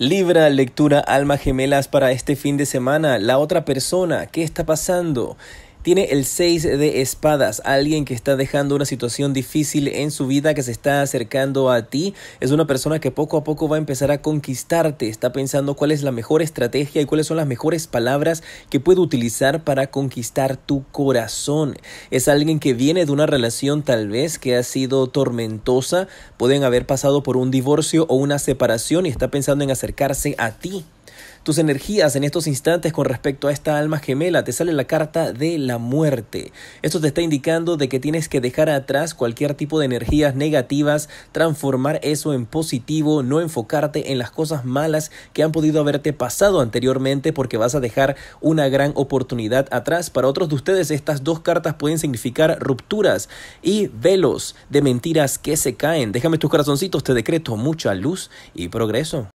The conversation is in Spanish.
Libra, lectura, alma gemelas para este fin de semana. La otra persona, ¿qué está pasando? Tiene el 6 de espadas, alguien que está dejando una situación difícil en su vida, que se está acercando a ti. Es una persona que poco a poco va a empezar a conquistarte, está pensando cuál es la mejor estrategia y cuáles son las mejores palabras que puede utilizar para conquistar tu corazón. Es alguien que viene de una relación tal vez que ha sido tormentosa, pueden haber pasado por un divorcio o una separación y está pensando en acercarse a ti tus energías en estos instantes con respecto a esta alma gemela. Te sale la carta de la muerte. Esto te está indicando de que tienes que dejar atrás cualquier tipo de energías negativas, transformar eso en positivo, no enfocarte en las cosas malas que han podido haberte pasado anteriormente porque vas a dejar una gran oportunidad atrás. Para otros de ustedes estas dos cartas pueden significar rupturas y velos de mentiras que se caen. Déjame tus corazoncitos, te decreto mucha luz y progreso.